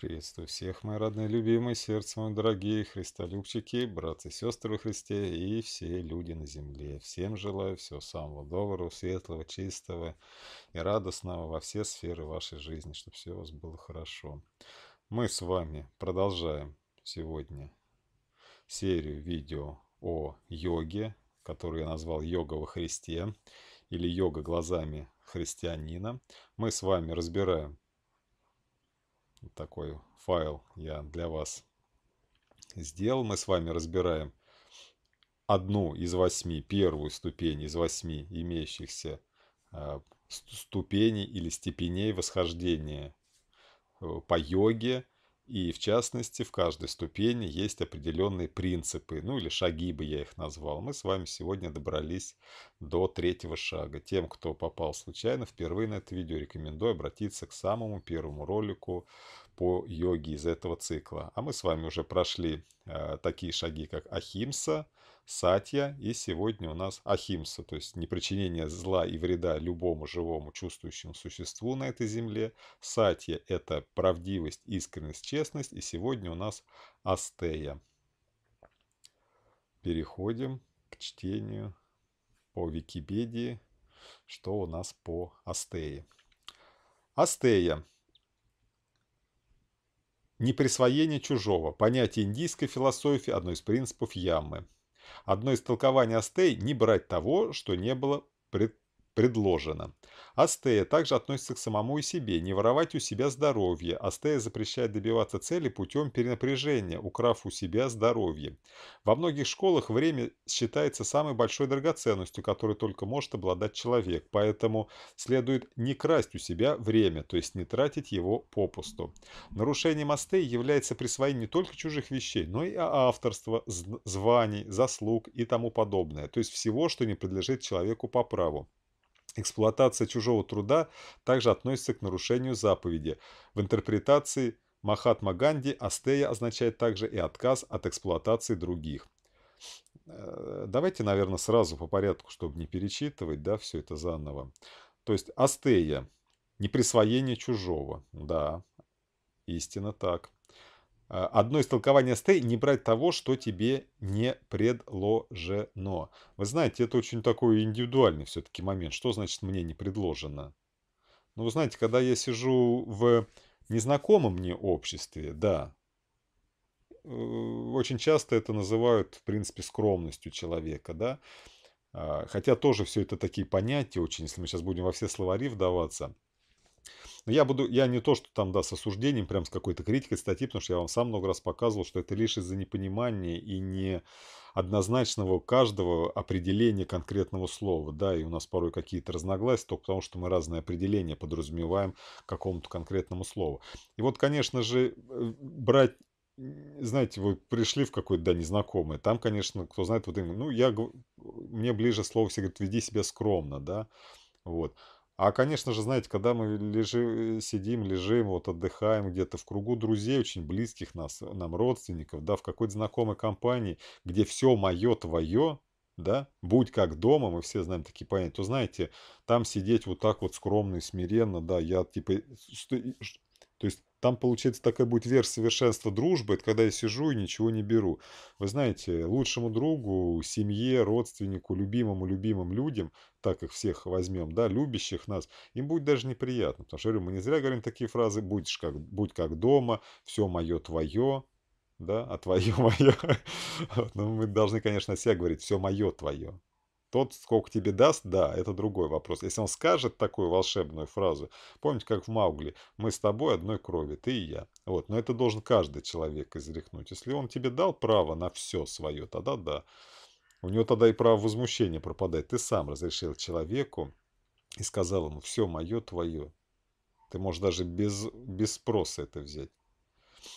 Приветствую всех, мои родные, любимые, сердце мои дорогие, христолюбчики, братцы и сестры во Христе и все люди на земле. Всем желаю всего самого доброго, светлого, чистого и радостного во все сферы вашей жизни, чтобы все у вас было хорошо. Мы с вами продолжаем сегодня серию видео о йоге, которую я назвал «Йога во Христе» или «Йога глазами христианина». Мы с вами разбираем такой файл я для вас сделал. Мы с вами разбираем одну из восьми, первую ступень из восьми имеющихся э, ступеней или степеней восхождения э, по йоге – и в частности, в каждой ступени есть определенные принципы, ну или шаги бы я их назвал. Мы с вами сегодня добрались до третьего шага. Тем, кто попал случайно впервые на это видео, рекомендую обратиться к самому первому ролику по йоге из этого цикла. А мы с вами уже прошли э, такие шаги, как Ахимса, Сатья, и сегодня у нас Ахимса, то есть непричинение зла и вреда любому живому чувствующему существу на этой земле. Сатья – это правдивость, искренность, честность, и сегодня у нас Астея. Переходим к чтению по Википедии, что у нас по Астее. Астея Неприсвоение чужого – понятие индийской философии, одно из принципов Яммы. Одно из толкований Астей – не брать того, что не было предположено предложено. Астея также относится к самому и себе, не воровать у себя здоровье. Астея запрещает добиваться цели путем перенапряжения, украв у себя здоровье. Во многих школах время считается самой большой драгоценностью, которой только может обладать человек, поэтому следует не красть у себя время, то есть не тратить его попусту. Нарушением Астеи является присвоение не только чужих вещей, но и авторства, званий, заслуг и тому подобное, то есть всего, что не принадлежит человеку по праву. Эксплуатация чужого труда также относится к нарушению заповеди. В интерпретации Махатма Ганди астея означает также и отказ от эксплуатации других. Э, давайте, наверное, сразу по порядку, чтобы не перечитывать, да, все это заново. То есть астея – неприсвоение чужого, да, истинно так. А, одно из толкований стей – не брать того, что тебе не предложено. Вы знаете, это очень такой индивидуальный все-таки момент. Что значит «мне не предложено»? Ну, вы знаете, когда я сижу в незнакомом мне обществе, да, э, очень часто это называют, в принципе, скромностью человека, да. А, хотя тоже все это такие понятия очень, если мы сейчас будем во все словари вдаваться – но ну, я буду, я не то, что там, да, с осуждением, прям с какой-то критикой статьи, потому что я вам сам много раз показывал, что это лишь из-за непонимания и не однозначного каждого определения конкретного слова, да, и у нас порой какие-то разногласия, только потому что мы разные определения подразумеваем какому-то конкретному слову. И вот, конечно же, э, брать знаете, вы пришли в какой то да, незнакомый, там, конечно, кто знает, вот ну, я, мне ближе слово все говорит, веди себя скромно, да, вот. А, конечно же, знаете, когда мы лежи, э, сидим, лежим, вот отдыхаем где-то в кругу друзей, очень близких нас, нам родственников, да, в какой-то знакомой компании, где все мое, твое, да, будь как дома, мы все знаем такие понятия, то знаете, там сидеть вот так вот скромно и смиренно, да, я типа, то есть там получается такая будет версия совершенства дружбы, это когда я сижу и ничего не беру. Вы знаете, лучшему другу, семье, родственнику, любимому, любимым людям, так их всех возьмем, да, любящих нас, им будет даже неприятно. Потому что, говорю, мы не зря говорим такие фразы, будешь как, будь как дома, все мое твое, да, а твое мое. Но мы должны, конечно, о себе говорить, все мое твое. Тот, сколько тебе даст, да, это другой вопрос. Если он скажет такую волшебную фразу, помните, как в Маугли, мы с тобой одной крови, ты и я. Вот, но это должен каждый человек изрехнуть. Если он тебе дал право на все свое, тогда да. У него тогда и право возмущения пропадает. Ты сам разрешил человеку и сказал ему, все мое, твое. Ты можешь даже без, без спроса это взять.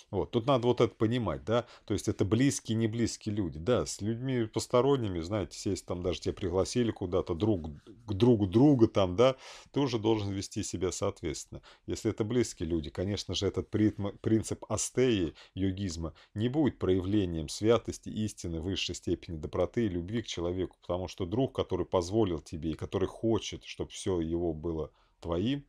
Вот. Тут надо вот это понимать, да, то есть это близкие, не близкие люди, да, с людьми посторонними, знаете, сесть там даже тебя пригласили куда-то, друг к другу друга там, да, ты уже должен вести себя соответственно. Если это близкие люди, конечно же, этот притм, принцип астеи, йогизма, не будет проявлением святости, истины, высшей степени доброты и любви к человеку, потому что друг, который позволил тебе и который хочет, чтобы все его было твоим,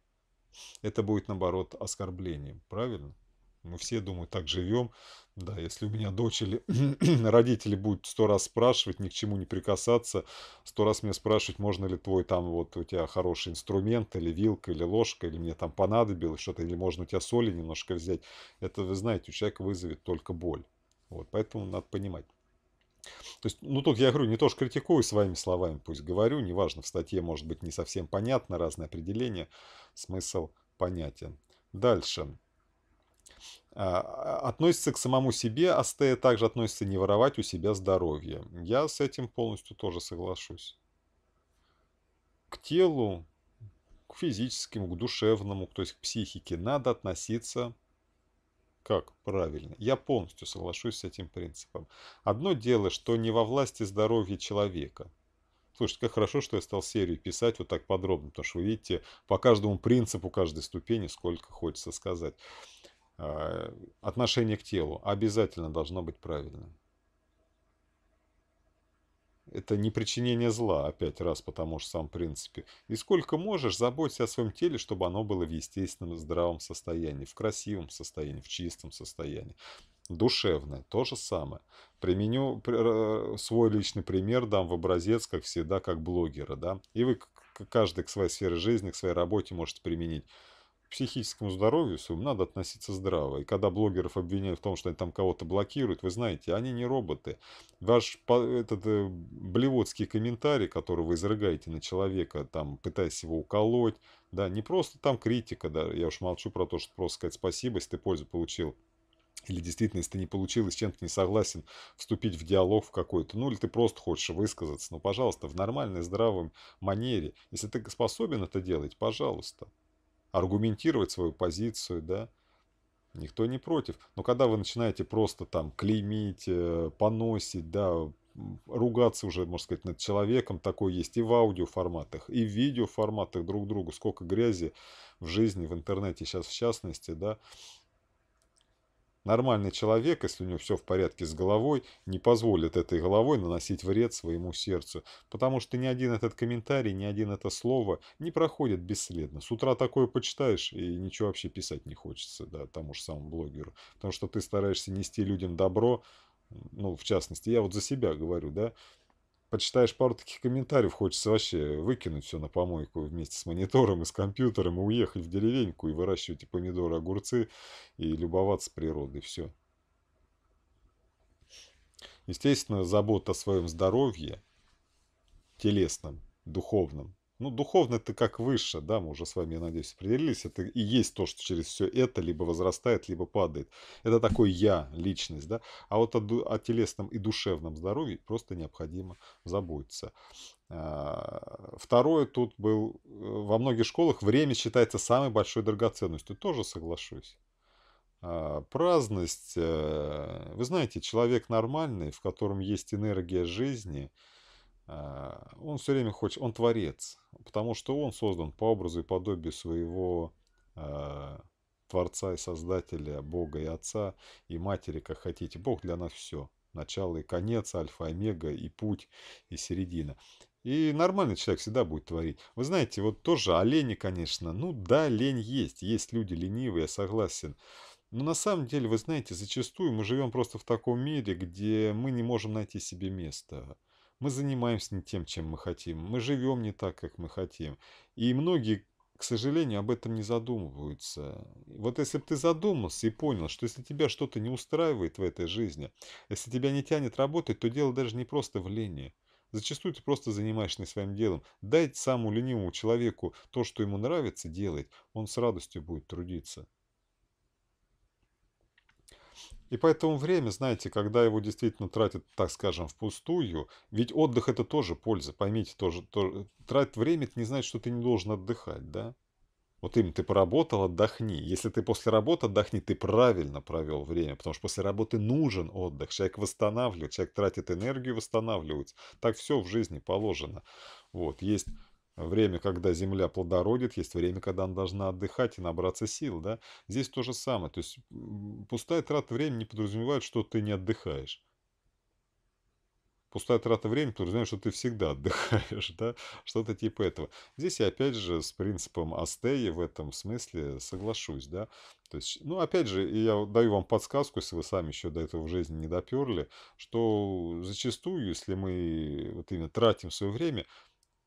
это будет, наоборот, оскорблением, правильно? Мы все, думаю, так живем. Да, если у меня дочь или родители будут сто раз спрашивать, ни к чему не прикасаться, сто раз меня спрашивать, можно ли твой там вот у тебя хороший инструмент, или вилка, или ложка, или мне там понадобилось что-то, или можно у тебя соли немножко взять. Это, вы знаете, у человека вызовет только боль. Вот, поэтому надо понимать. То есть, ну тут я говорю, не то что критикую своими словами, пусть говорю, неважно, в статье может быть не совсем понятно, разные определения, смысл понятен. Дальше. А, а, относится к самому себе, астея также относится не воровать у себя здоровье. Я с этим полностью тоже соглашусь. К телу, к физическому, к душевному, то есть к психике надо относиться как правильно. Я полностью соглашусь с этим принципом. Одно дело, что не во власти здоровья человека. Слушайте, как хорошо, что я стал серию писать вот так подробно, потому что вы видите по каждому принципу, каждой ступени, сколько хочется сказать отношение к телу обязательно должно быть правильным. Это не причинение зла, опять раз, потому что сам принципе. И сколько можешь, заботься о своем теле, чтобы оно было в естественном здравом состоянии, в красивом состоянии, в чистом состоянии. Душевное, то же самое. Применю э, свой личный пример, дам в образец, как всегда, как блогера, да. И вы каждый к своей сфере жизни, к своей работе можете применить психическому здоровью своему надо относиться здраво. И когда блогеров обвиняют в том, что они там кого-то блокируют, вы знаете, они не роботы. Ваш этот э, блевотский комментарий, который вы изрыгаете на человека, там, пытаясь его уколоть, да, не просто там критика, да, я уж молчу про то, что просто сказать спасибо, если ты пользу получил, или действительно, если ты не получилось, чем-то не согласен, вступить в диалог в какой-то, ну или ты просто хочешь высказаться, ну, пожалуйста, в нормальной, здравом манере. Если ты способен это делать, пожалуйста аргументировать свою позицию, да, никто не против. Но когда вы начинаете просто там клеймить, э, поносить, да, ругаться уже, можно сказать, над человеком, такой есть и в аудиоформатах, и в видеоформатах друг другу, сколько грязи в жизни, в интернете сейчас в частности, да, Нормальный человек, если у него все в порядке с головой, не позволит этой головой наносить вред своему сердцу, потому что ни один этот комментарий, ни один это слово не проходит бесследно. С утра такое почитаешь, и ничего вообще писать не хочется, да, тому же самому блогеру, потому что ты стараешься нести людям добро, ну, в частности, я вот за себя говорю, да, почитаешь пару таких комментариев, хочется вообще выкинуть все на помойку вместе с монитором и с компьютером и уехать в деревеньку и выращивать и помидоры, огурцы и любоваться природой. Все. Естественно, забота о своем здоровье, телесном, духовном, ну, духовно ты как выше, да, мы уже с вами, я надеюсь, определились. Это и есть то, что через все это либо возрастает, либо падает. Это такой я, личность, да. А вот о, о телесном и душевном здоровье просто необходимо заботиться. А, второе тут был, э, во многих школах время считается самой большой драгоценностью. Тоже соглашусь а, праздность. Э, вы знаете, человек нормальный, в котором есть энергия жизни, а, он все время хочет, он творец, потому что он создан по образу и подобию своего э, Творца и Создателя, Бога и Отца, и Матери, как хотите. Бог для нас все. Начало и конец, альфа, омега, и путь, и середина. И нормальный человек всегда будет творить. Вы знаете, вот тоже олени, конечно. Ну да, лень есть. Есть люди ленивые, я согласен. Но на самом деле, вы знаете, зачастую мы живем просто в таком мире, где мы не можем найти себе места. Мы занимаемся не тем, чем мы хотим. Мы живем не так, как мы хотим. И многие, к сожалению, об этом не задумываются. Вот если бы ты задумался и понял, что если тебя что-то не устраивает в этой жизни, если тебя не тянет работать, то дело даже не просто в лени. Зачастую ты просто занимаешься своим делом. Дать самому ленивому человеку то, что ему нравится делать, он с радостью будет трудиться. И поэтому время, знаете, когда его действительно тратят, так скажем, впустую, ведь отдых это тоже польза, поймите, тоже, тоже тратить время, это не значит, что ты не должен отдыхать, да? Вот им ты поработал, отдохни. Если ты после работы отдохни, ты правильно провел время, потому что после работы нужен отдых. Человек восстанавливает, человек тратит энергию восстанавливается. Так все в жизни положено. Вот, есть Время, когда земля плодородит, есть время, когда она должна отдыхать и набраться сил, да? Здесь то же самое. То есть пустая трата времени подразумевает, что ты не отдыхаешь. Пустая трата времени подразумевает, что ты всегда отдыхаешь, да? Что-то типа этого. Здесь я опять же с принципом Астеи в этом смысле соглашусь, да? То есть, ну, опять же, я даю вам подсказку, если вы сами еще до этого в жизни не доперли, что зачастую, если мы вот именно тратим свое время,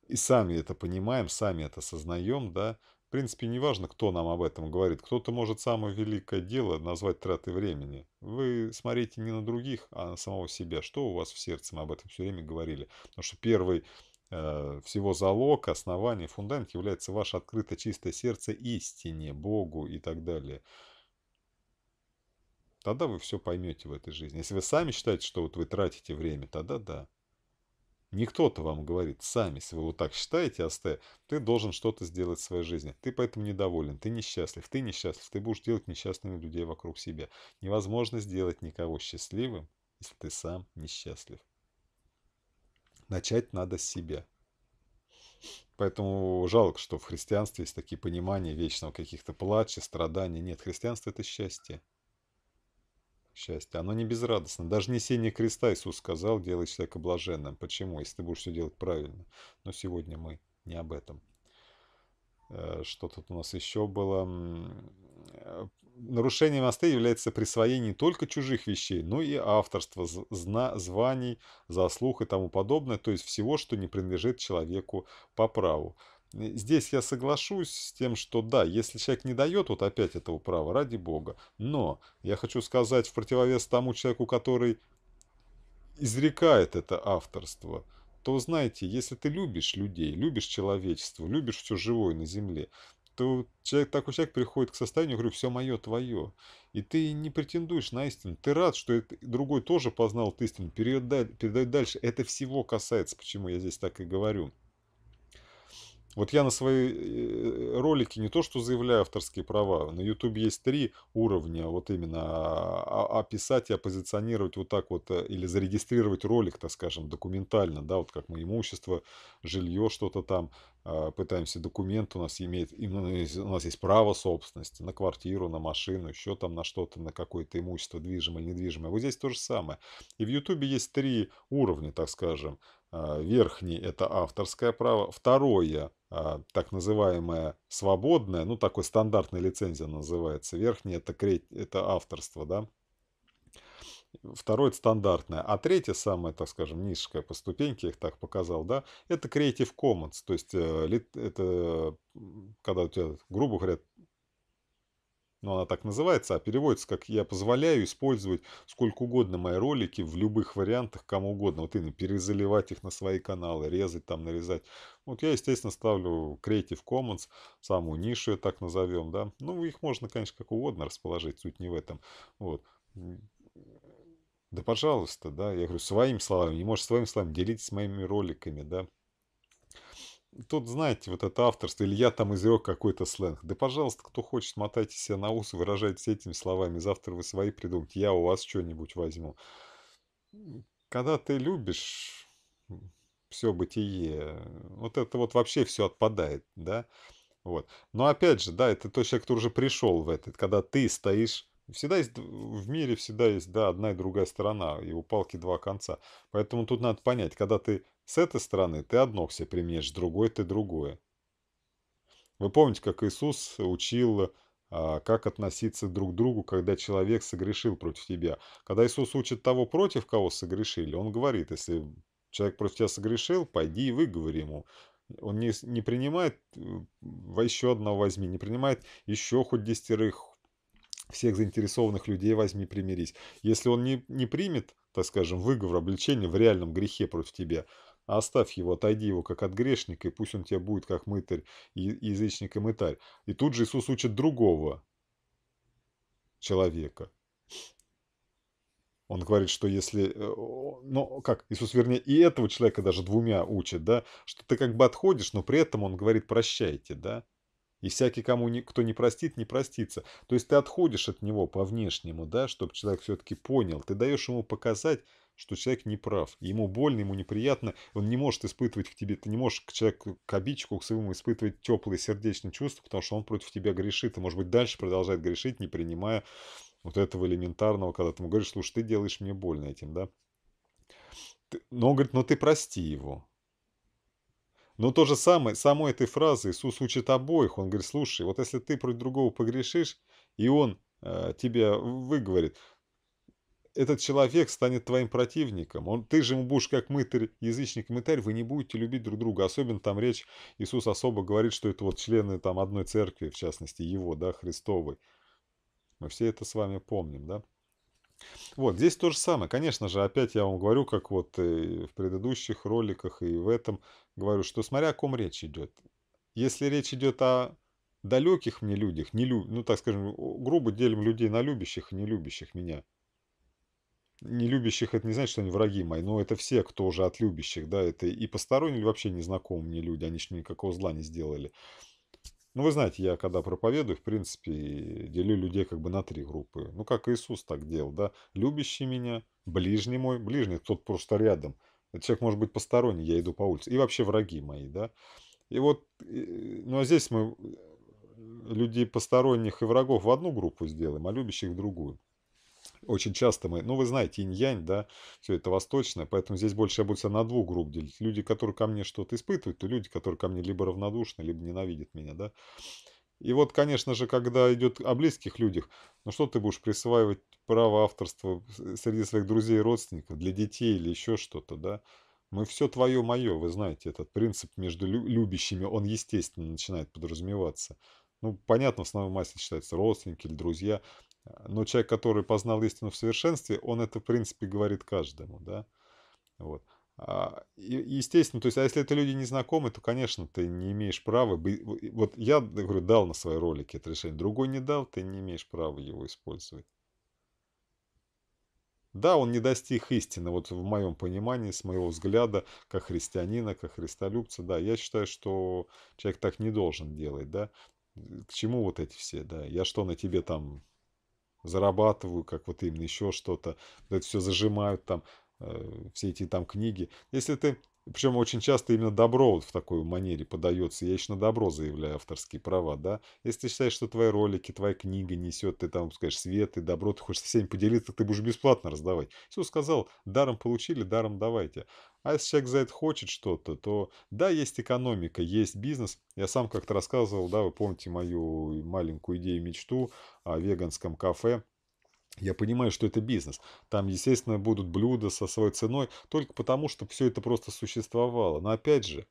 и сами это понимаем, сами это сознаем, да, в принципе, неважно, кто нам об этом говорит. Кто-то может самое великое дело назвать тратой времени. Вы смотрите не на других, а на самого себя. Что у вас в сердце? Мы об этом все время говорили. Потому что первый э, всего залог, основание, фундамент является ваше открытое чистое сердце истине, Богу и так далее. Тогда вы все поймете в этой жизни. Если вы сами считаете, что вот вы тратите время, тогда да. Не кто-то вам говорит, сами, если вы вот так считаете, АСТ, ты должен что-то сделать в своей жизни. Ты поэтому недоволен, ты несчастлив, ты несчастлив, ты будешь делать несчастными людей вокруг себя. Невозможно сделать никого счастливым, если ты сам несчастлив. Начать надо с себя. Поэтому жалко, что в христианстве есть такие понимания вечного каких-то плача, страданий. Нет, христианство – это счастье счастье. Оно не безрадостно. Даже несение креста Иисус сказал, делай человека блаженным. Почему? Если ты будешь все делать правильно. Но сегодня мы не об этом. Э, что тут у нас еще было? Э, нарушение моста является присвоение не только чужих вещей, но и авторства, зна, званий, заслуг и тому подобное, то есть всего, что не принадлежит человеку по праву. Э, здесь я соглашусь с тем, что да, если человек не дает вот опять этого права, ради бога. Но я хочу сказать в противовес тому человеку, который изрекает это авторство, то, знаете, если ты любишь людей, любишь человечество, любишь все живое на земле, то человек, такой человек приходит к состоянию, говорю, все мое, твое. И ты не претендуешь на истину. Ты рад, что другой тоже познал эту истину. Передай, передай дальше. Это всего касается, почему я здесь так и говорю. Вот я на свои э, ролики не то что заявляю авторские права, на YouTube есть три уровня, вот именно а, а, описать и оппозиционировать вот так вот, э, или зарегистрировать ролик, так скажем, документально, да, вот как мы имущество, жилье, что-то там, а, пытаемся документ, у нас, имеет, у нас есть право собственности на квартиру, на машину, еще там на что-то, на какое-то имущество, движимое недвижимое. Вот здесь то же самое. И в YouTube есть три уровня, так скажем. А, верхний – это авторское право. Второе а, – так называемое свободное, ну, такой стандартная лицензия называется. Верхний – это, кред... это авторство, да. Второе – это стандартное. А третье, самое, так скажем, низшее по ступеньке, их так показал, да, это Creative Commons. То есть, э, это когда у тебя, грубо говоря, но ну, она так называется, а переводится как «я позволяю использовать сколько угодно мои ролики в любых вариантах кому угодно». Вот именно перезаливать их на свои каналы, резать там, нарезать. Вот я, естественно, ставлю Creative Commons, самую нишу, я так назовем, да. Ну, их можно, конечно, как угодно расположить, суть не в этом. Вот. Да пожалуйста, да, я говорю, своими словами, не можешь своими словами, делитесь моими роликами, да, Тут, знаете, вот это авторство, или я там изрек какой-то сленг. Да, пожалуйста, кто хочет, мотайте себя на ус, выражайтесь этими словами. Завтра вы свои придумайте, я у вас что-нибудь возьму. Когда ты любишь все бытие, вот это вот вообще все отпадает, да? Вот. Но опять же, да, это тот человек, который уже пришел в этот, когда ты стоишь Всегда есть, в мире всегда есть, да, одна и другая сторона, и у палки два конца. Поэтому тут надо понять, когда ты с этой стороны ты одно к себе применишь, с другой ты другое. Вы помните, как Иисус учил, а, как относиться друг к другу, когда человек согрешил против тебя. Когда Иисус учит того, против кого согрешили, он говорит, если человек против тебя согрешил, пойди и выговори ему. Он не, не принимает, э, еще одного возьми, не принимает еще хоть десятерых, всех заинтересованных людей возьми, примирись. Если он не, не примет, так скажем, выговор, обличение в реальном грехе против тебя, Оставь его, отойди его, как от грешника, и пусть он тебя будет, как мытарь, язычник и мытарь. И тут же Иисус учит другого человека. Он говорит, что если... Э, ну, как? Иисус, вернее, и этого человека даже двумя учит, да? Что ты как бы отходишь, но при этом он говорит «прощайте», да? И всякий, кому не, кто не простит, не простится. То есть ты отходишь от него по внешнему, да, чтобы человек все-таки понял. Ты даешь ему показать, что человек не прав. Ему больно, ему неприятно, он не может испытывать к тебе, ты не можешь к человеку, к обидчику, к своему испытывать теплые сердечные чувства, потому что он против тебя грешит, и, может быть, дальше продолжает грешить, не принимая вот этого элементарного, когда ты ему говоришь, слушай, ты делаешь мне больно этим, да? Но он говорит, но «Ну, ты прости его. Но то же самое, самой этой фразы Иисус учит обоих. Он говорит, слушай, вот если ты против другого погрешишь, и он э, тебе выговорит, этот человек станет твоим противником. Он, ты же ему будешь как мытарь, язычник и мытарь, вы не будете любить друг друга. Особенно там речь, Иисус особо говорит, что это вот члены там одной церкви, в частности его, да, Христовой. Мы все это с вами помним, да? Вот, здесь то же самое. Конечно же, опять я вам говорю, как вот в предыдущих роликах и в этом, говорю, что смотря о ком речь идет. Если речь идет о далеких мне людях, не лю... ну так скажем, грубо делим людей на любящих и не любящих меня – не любящих это не значит, что они враги мои, но это все, кто уже от любящих, да, это и посторонние, или вообще незнакомые мне люди, они же никакого зла не сделали. Ну, вы знаете, я когда проповедую, в принципе, делю людей как бы на три группы. Ну, как Иисус так делал, да, любящий меня, ближний мой, ближний, тот просто рядом. Этот человек может быть посторонний, я иду по улице, и вообще враги мои, да. И вот, ну, а здесь мы э, людей посторонних и врагов в одну группу сделаем, а любящих в другую очень часто мы, ну вы знаете, инь-янь, да, все это восточное, поэтому здесь больше я буду себя на двух групп делить. Люди, которые ко мне что-то испытывают, то люди, которые ко мне либо равнодушны, либо ненавидят меня, да. И вот, конечно же, когда идет о близких людях, ну что ты будешь присваивать право авторства э, среди своих друзей и родственников, для детей или еще что-то, да? Мы все твое мое, вы знаете, этот принцип между любящими, он естественно начинает подразумеваться. Ну, понятно, в основном массе считается родственники или друзья. Но человек, который познал истину в совершенстве, он это, в принципе, говорит каждому, да. Вот. И, а, естественно, то есть, а если это люди не знакомы, то, конечно, ты не имеешь права. Вот я говорю, дал на свои ролики это решение, другой не дал, ты не имеешь права его использовать. Да, он не достиг истины, вот в моем понимании, с моего взгляда, как христианина, как христолюбца, да, я считаю, что человек так не должен делать, да. К чему вот эти все, да, я что на тебе там зарабатываю, как вот именно еще что-то. это все зажимают там, э, все эти там книги. Если ты причем очень часто именно добро вот в такой манере подается. Я еще на добро заявляю авторские права, да. Если ты считаешь, что твои ролики, твоя книга несет, ты там, скажешь, свет и добро, ты хочешь со всеми поделиться, ты будешь бесплатно раздавать. Все, сказал, даром получили, даром давайте. А если человек за это хочет что-то, то да, есть экономика, есть бизнес. Я сам как-то рассказывал, да, вы помните мою маленькую идею, мечту о веганском кафе. Я понимаю, что это бизнес. Там, естественно, будут блюда со своей ценой, только потому, чтобы все это просто существовало. Но опять же,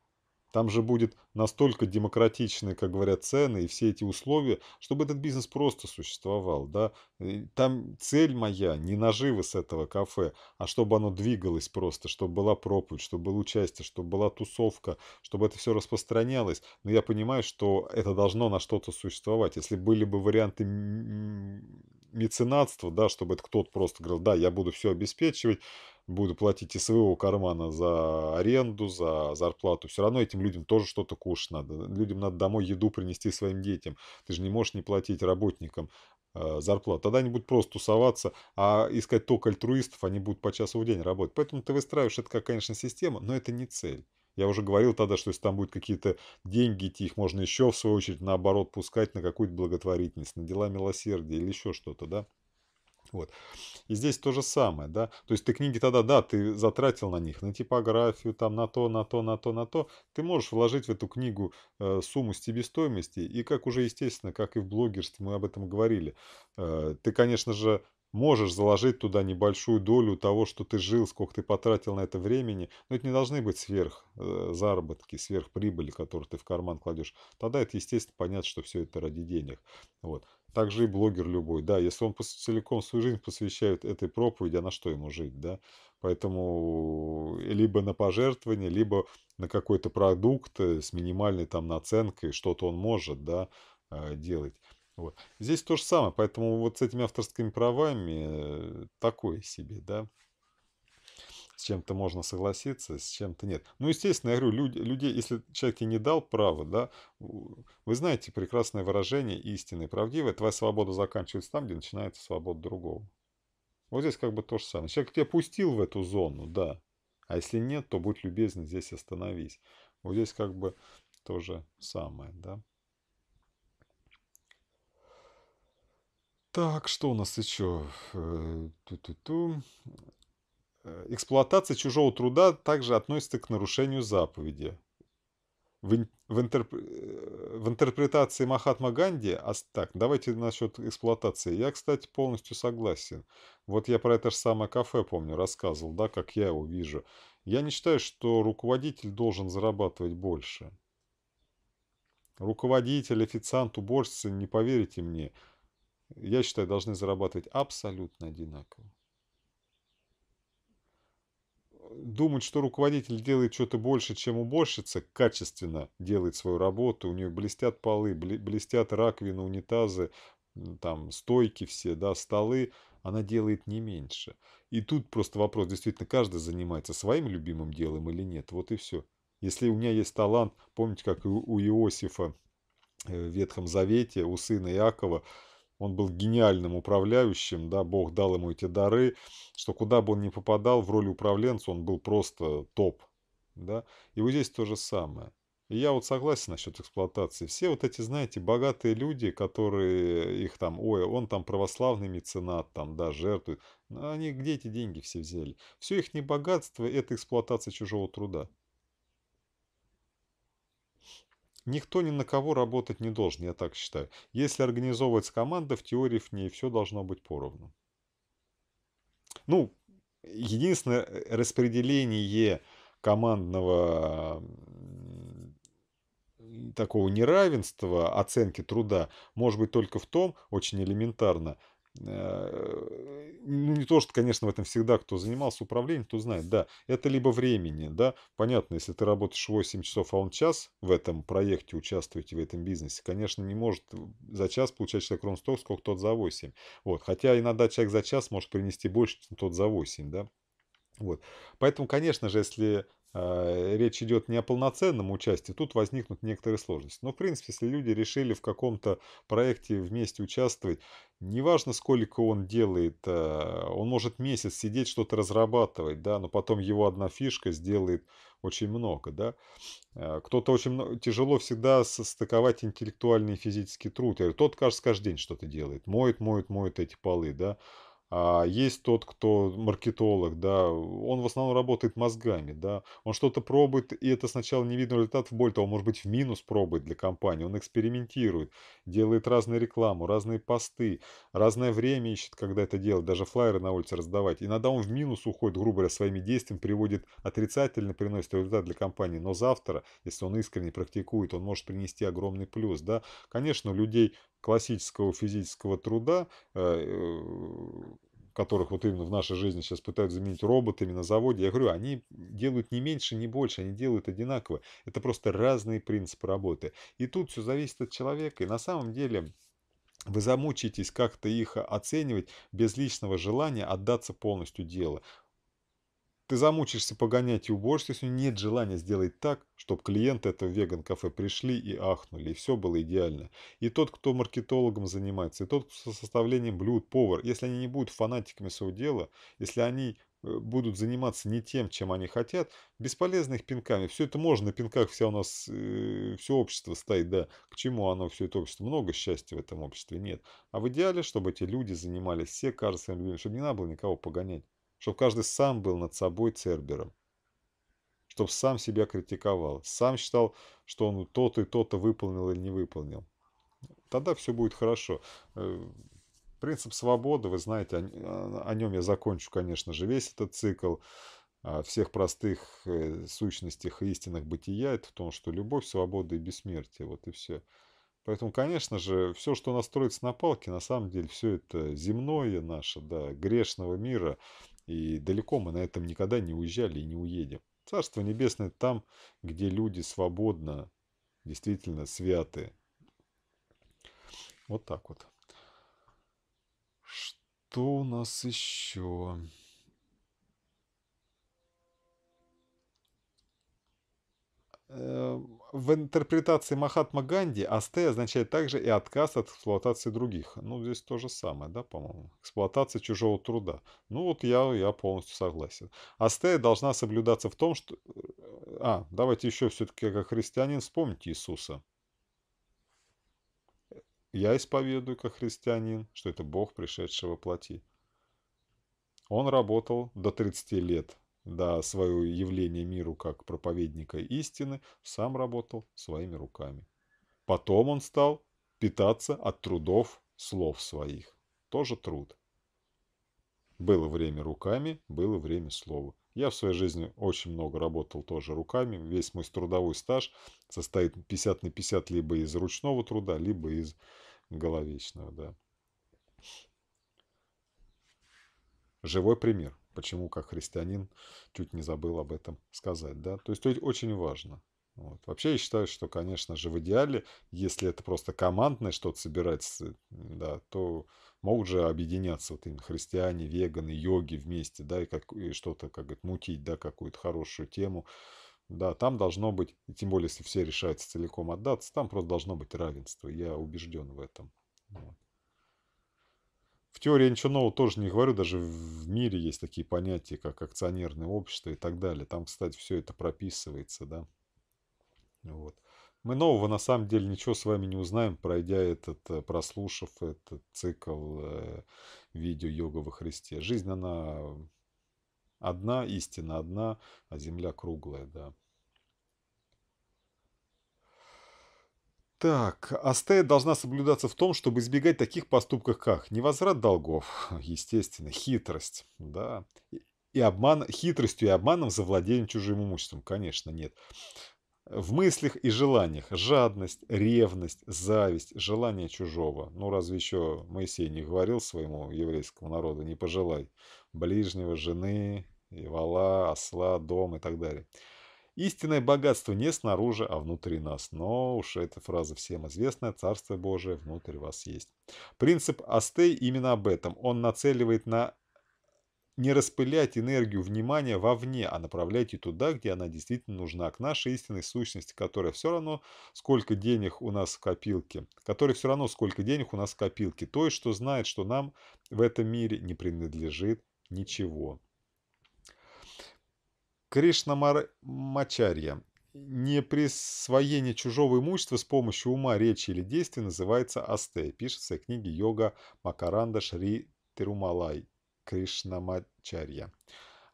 там же будет настолько демократичные, как говорят, цены и все эти условия, чтобы этот бизнес просто существовал. Да? там цель моя не наживы с этого кафе, а чтобы оно двигалось просто, чтобы была проповедь, чтобы было участие, чтобы была тусовка, чтобы это все распространялось. Но я понимаю, что это должно на что-то существовать. Если были бы варианты меценатства, да, чтобы это кто-то просто говорил, да, я буду все обеспечивать, буду платить из своего кармана за аренду, за зарплату. Все равно этим людям тоже что-то кушать надо. Людям надо домой еду принести своим детям. Ты же не можешь не платить работникам э, зарплату. Тогда они будут просто тусоваться, а искать только альтруистов, они будут по часу в день работать. Поэтому ты выстраиваешь это как, конечно, система, но это не цель. Я уже говорил тогда, что если там будут какие-то деньги идти, их можно еще, в свою очередь, наоборот, пускать на какую-то благотворительность, на дела милосердия или еще что-то, да? Вот. И здесь то же самое, да. То есть ты книги тогда, да, ты затратил на них, на типографию, там, на то, на то, на то, на то. Ты можешь вложить в эту книгу э, сумму себестоимости. И как уже естественно, как и в блогерстве мы об этом говорили, э, ты, конечно же, Можешь заложить туда небольшую долю того, что ты жил, сколько ты потратил на это времени, но это не должны быть сверх э, заработки, сверхприбыли, которые ты в карман кладешь. Тогда это, естественно, понятно, что все это ради денег. Вот. также и блогер любой. Да, если он целиком свою жизнь посвящает этой проповеди, а на что ему жить, да? Поэтому э, либо на пожертвование, либо на какой-то продукт э, с минимальной там наценкой, что-то он может, да, э, делать. Вот. Здесь то же самое, поэтому вот с этими авторскими правами э, такое себе, да. С чем-то можно согласиться, с чем-то нет. Ну, естественно, я говорю, люди, людей, если человек тебе не дал право, да, вы знаете прекрасное выражение истины правдивое, твоя свобода заканчивается там, где начинается свобода другого. Вот здесь как бы то же самое. Человек тебя пустил в эту зону, да, а если нет, то будь любезен, здесь остановись. Вот здесь как бы то же самое, да. Так, что у нас еще? Э, ту-ту-ту. Э, эксплуатация чужого труда также относится к нарушению заповеди. В, в, интерп... Э, в интерпретации Махатма Ганди... А, так, давайте насчет эксплуатации. Я, кстати, полностью согласен. Вот я про это же самое кафе, помню, рассказывал, да, как я его вижу. Я не считаю, что руководитель должен зарабатывать больше. Руководитель, официант, уборщица, не поверите мне – я считаю, должны зарабатывать абсолютно одинаково. Думать, что руководитель делает что-то больше, чем уборщица, качественно делает свою работу, у нее блестят полы, блестят раковины, унитазы, там стойки все, да, столы, она делает не меньше. И тут просто вопрос, действительно, каждый занимается своим любимым делом или нет, вот и все. Если у меня есть талант, помните, как у Иосифа э, в Ветхом Завете, у сына Иакова, он был гениальным управляющим, да, Бог дал ему эти дары, что куда бы он ни попадал, в роли управленца он был просто топ, да. И вот здесь то же самое. И я вот согласен насчет эксплуатации. Все вот эти, знаете, богатые люди, которые их там, ой, он там православный меценат, там, да, жертвует. Они где эти деньги все взяли? Все их не богатство, это эксплуатация чужого труда. Никто ни на кого работать не должен, я так считаю. Если организовывается команда, в теории в ней все должно быть поровну. Ну, единственное э, распределение командного такого неравенства оценки труда может быть только в том, очень элементарно, Э, ну, не то, что, конечно, в этом всегда, кто занимался управлением, то знает, да, это либо времени, да, понятно, если ты работаешь 8 часов, а он час в этом проекте, участвуете в этом бизнесе, конечно, не может за час получать человек ровно столько, сколько тот за 8, вот, хотя иногда человек за час может принести больше, чем тот за 8, да, вот, поэтому, конечно же, если Э, речь идет не о полноценном участии, тут возникнут некоторые сложности. Но, в принципе, если люди решили в каком-то проекте вместе участвовать, неважно, сколько он делает, э, он может месяц сидеть, что-то разрабатывать, да, но потом его одна фишка сделает очень много, да. Э, кто-то очень много, тяжело всегда состыковать интеллектуальный и физический труд. Тот, кажется, каждый день что-то делает, моет, моет, моет эти полы, да, а есть тот, кто маркетолог, да, он в основном работает мозгами, да, он что-то пробует, и это сначала не видно результат более того, может быть, в минус пробует для компании, он экспериментирует, делает разную рекламу, разные посты, разное время ищет, когда это делать, даже флайеры на улице раздавать. Иногда он в минус уходит, грубо говоря, своими действиями, приводит отрицательно, приносит результат для компании, но завтра, если он искренне практикует, он может принести огромный плюс, да. Конечно, у людей классического физического труда, э, которых вот именно в нашей жизни сейчас пытаются заменить роботами на заводе, я говорю, они делают не меньше, не больше, они делают одинаково. Это просто разные принципы работы. И тут все зависит от человека. И на самом деле вы замучитесь как-то их оценивать без личного желания отдаться полностью делу. Ты замучишься погонять и уборщицу, если нет желания сделать так, чтобы клиенты этого веган-кафе пришли и ахнули, и все было идеально. И тот, кто маркетологом занимается, и тот, кто составлением блюд, повар, если они не будут фанатиками своего дела, если они э, будут заниматься не тем, чем они хотят, бесполезно их пинками. Все это можно, на пинках вся у нас, э, все общество стоит, да, к чему оно, все это общество. Много счастья в этом обществе нет. А в идеале, чтобы эти люди занимались все, кажется, своим чтобы не надо было никого погонять. Чтоб каждый сам был над собой Цербером. Чтоб сам себя критиковал. Сам считал, что он то-то и то-то выполнил или не выполнил. Тогда все будет хорошо. Э, принцип свободы, вы знаете, а, о, о нем я закончу, конечно же, весь этот цикл а, всех простых э, сущностях и истинных бытия, это в том, что любовь, свобода и бессмертие, вот и все. Поэтому, конечно же, все, что у нас строится на палке, на самом деле, все это земное наше, да, грешного мира. И далеко мы на этом никогда не уезжали и не уедем. Царство Небесное там, где люди свободно, действительно святые. Вот так вот. Что у нас еще? Э, в интерпретации Махатма Ганди астея означает также и отказ от эксплуатации других. Ну, здесь то же самое, да, по-моему. Эксплуатация чужого труда. Ну, вот я, я полностью согласен. Астея должна соблюдаться в том, что... Э, а, давайте еще все-таки как христианин вспомните Иисуса. Я исповедую как христианин, что это Бог, пришедший во плоти. Он работал до 30 лет, да, свое явление миру как проповедника истины, сам работал своими руками. Потом он стал питаться от трудов слов своих. Тоже труд. Было время руками, было время слова. Я в своей жизни очень много работал тоже руками. Весь мой трудовой стаж состоит 50 на 50 либо из ручного труда, либо из головечного. Да. Живой пример. Почему, как христианин, чуть не забыл об этом сказать. Да? То есть очень важно. Вот. Вообще я считаю, что, конечно же, в идеале, если это просто командное что-то собирать, э, да, то могут же объединяться вот именно христиане, веганы, йоги вместе, да, и, как, и что-то, как говорит, мутить, да, какую-то хорошую тему. Да, там должно быть, и тем более, если все решаются целиком отдаться, там просто должно быть равенство. Я убежден в этом. Вот. В теории ничего нового тоже не говорю, даже в мире есть такие понятия, как акционерное общество и так далее. Там, кстати, все это прописывается, да. Вот. Мы нового на самом деле ничего с вами не узнаем, пройдя этот, э, прослушав этот цикл э, видео «Йога во Христе». Жизнь, она одна, истина одна, а земля круглая, да. Так, Астея должна соблюдаться в том, чтобы избегать таких поступков, как невозврат долгов, естественно, хитрость, да, и обман, хитростью и обманом завладением чужим имуществом, конечно, нет. В мыслях и желаниях жадность, ревность, зависть, желание чужого. Ну, разве еще Моисей не говорил своему еврейскому народу, не пожелай ближнего, жены, вала, осла, дом и так далее. Истинное богатство не снаружи, а внутри нас. Но уж эта фраза всем известная. Царство Божие внутрь вас есть. Принцип Астей именно об этом. Он нацеливает на не распылять энергию внимания вовне, а направлять ее туда, где она действительно нужна, к нашей истинной сущности, которая все равно, сколько денег у нас в копилке, которая все равно, сколько денег у нас в копилке, той, что знает, что нам в этом мире не принадлежит ничего. Кришна Кришнамачарья. Не присвоение чужого имущества с помощью ума, речи или действий называется асте, пишется в книге «Йога Макаранда Шри Тирумалай» Кришна Кришнамачарья.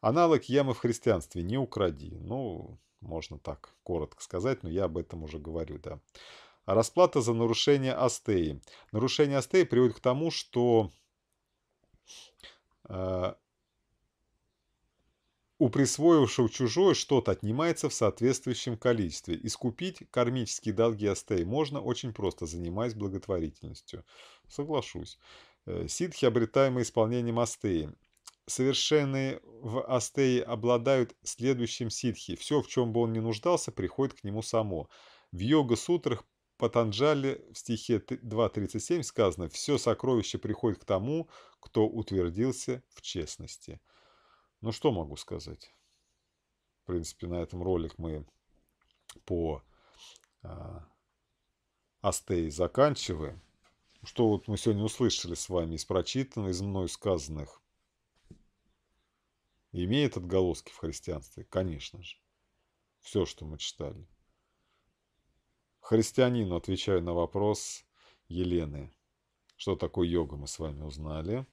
Аналог ямы в христианстве «не укради». Ну, можно так коротко сказать, но я об этом уже говорю, да. Расплата за нарушение астеи. Нарушение астеи приводит к тому, что э, у присвоившего чужое что-то отнимается в соответствующем количестве. Искупить кармические долги Астей можно очень просто, занимаясь благотворительностью. Соглашусь. Э, ситхи, обретаемые исполнением Астеи. Совершенные в Астее обладают следующим ситхи. Все, в чем бы он ни нуждался, приходит к нему само. В йога-сутрах Патанджали в стихе 2.37 сказано «Все сокровище приходит к тому, кто утвердился в честности». Ну что могу сказать? В принципе, на этом ролик мы по а, Астеи заканчиваем. Что вот мы сегодня услышали с вами из прочитанных, из мной сказанных, имеет отголоски в христианстве? Конечно же. Все, что мы читали. Христианину отвечаю на вопрос Елены. Что такое йога, мы с вами узнали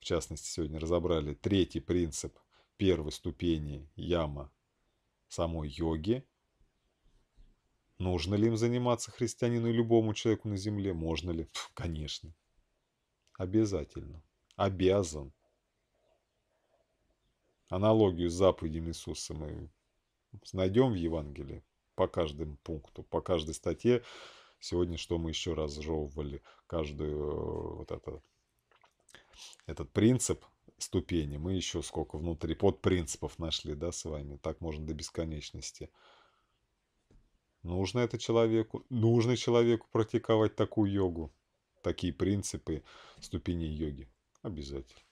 в частности, сегодня разобрали третий принцип первой ступени яма самой йоги. Нужно ли им заниматься христианину и любому человеку на земле? Можно ли? Фу, конечно. Обязательно. Обязан. Аналогию с заповедями Иисуса мы найдем в Евангелии по каждому пункту, по каждой статье. Сегодня что мы еще разжевывали, каждую э, вот это этот принцип ступени. Мы еще сколько внутри под принципов нашли, да, с вами. Так можно до бесконечности. Нужно это человеку, нужно человеку практиковать такую йогу, такие принципы ступени йоги. Обязательно.